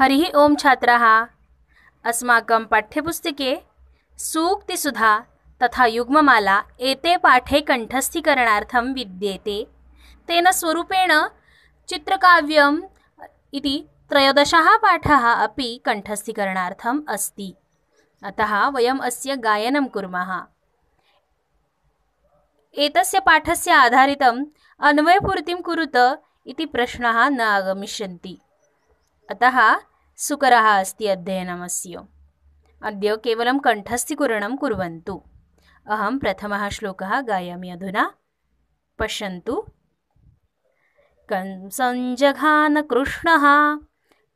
हरिः ओम छात्र अस्माकं पाठ्यपुस्तके सूक्तिसुधा तथा युग्ममाला एते पाठे कण्ठस्थीकरणार्थं विद्येते तेन स्वरूपेण चित्रकाव्यम् इति त्रयोदशः पाठः अपि कण्ठस्थीकरणार्थम् अस्ति अतः वयम् अस्य गायनं कुर्मः एतस्य पाठस्य आधारितम् अन्वयपूर्तिं कुरुत इति प्रश्नाः न आगमिष्यन्ति अतः सुकरः अस्ति अध्ययनमस्य अद्य केवलं कण्ठस्थीकरणं कुर्वन्तु अहं प्रथमः श्लोकः गायामि अधुना पश्यन्तु कंसञ्जघानकृष्णः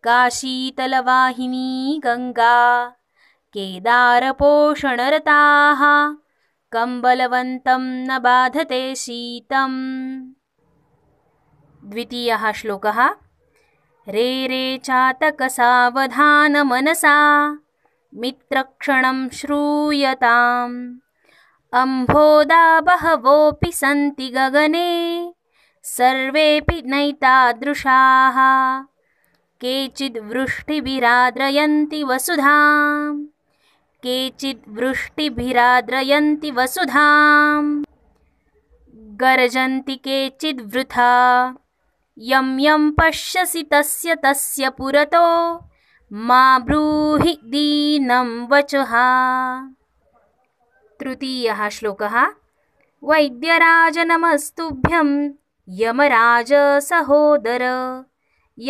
काशीतलवाहिनी गङ्गा केदारपोषणरताः कम्बलवन्तं न बाधते शीतम् द्वितीयः श्लोकः रे रे चातकसावधानमनसा मित्रक्षणं श्रूयताम् अम्भोदा बहवोऽपि सन्ति गगने सर्वेऽपि नैतादृशाः केचिद्वृष्टिभिराद्रयन्ति वसुधां केचिद्वृष्टिभिराद्रयन्ति वसुधां गर्जन्ति केचिद्वृथा यं यं पश्यसि तस्य तस्य पुरतो मा ब्रूहि दीनं वचः तृतीयः श्लोकः वैद्यराजनमस्तुभ्यं यमराजसहोदर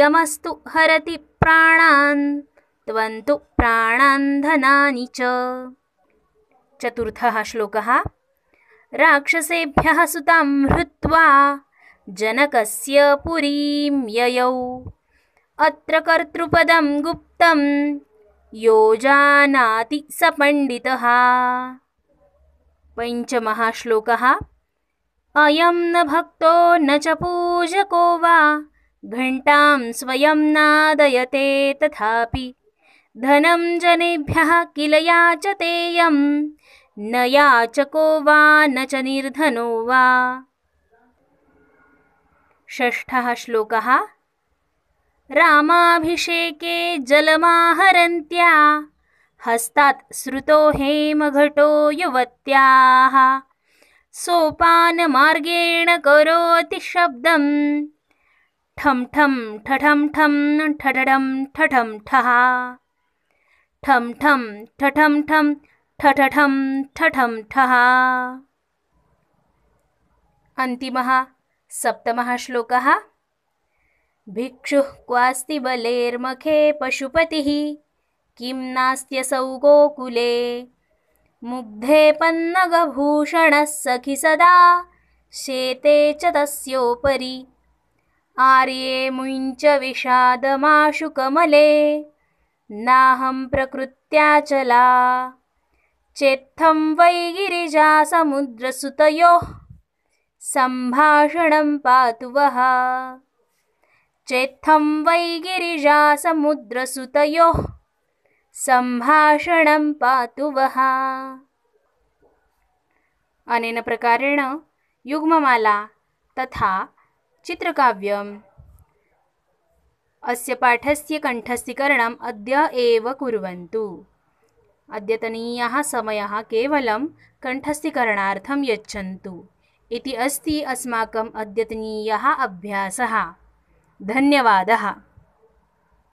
यमस्तु हरति प्राणान् प्राणान् धनानि च चतुर्थः श्लोकः राक्षसेभ्यः सुतां हृत्वा जनकस्य पुरीं ययौ अत्र कर्तृपदं गुप्तं यो जानाति स पण्डितः पञ्चमः श्लोकः अयं न भक्तो न च पूजको वा घण्टां स्वयं नादयते तथापि धनं जनेभ्यः किल याचतेयं न याचको वा न च निर्धनो वा षष्ठः श्लोकः रामाभिषेके जलमाहरन्त्या हस्तात् श्रुतो हेमघटो युवत्याः सोपानमार्गेण करोति शब्दं ठं ठं ठठं ठं ठठडं ठठं ठः ठं ठं ठठं ठं ठठठं ठठं ठः अन्तिमः सप्तमः श्लोकः भिक्षुः क्वास्ति बलेर्मखे पशुपतिः किं नास्त्यसौ गोकुले मुग्धे पन्नगभूषणः सखि सदा शेते च तस्योपरि आर्ये मुञ्च विषादमाशु कमले नाहं प्रकृत्याचला चेत्थं वै समुद्रसुतयोः सम्भाषणं पातु वः चेत्थं वै गिरिजासमुद्रसुतयोः सम्भाषणं पातु वः अनेन प्रकारेण युग्ममाला तथा चित्रकाव्यम् अस्य पाठस्य कण्ठस्थीकरणम् अद्य एव कुर्वन्तु अद्यतनीयः समयः केवलं कण्ठस्थीकरणार्थं यच्छन्तु इति अस्ति अस्माकम् अद्यतनीयः अभ्यासः धन्यवादः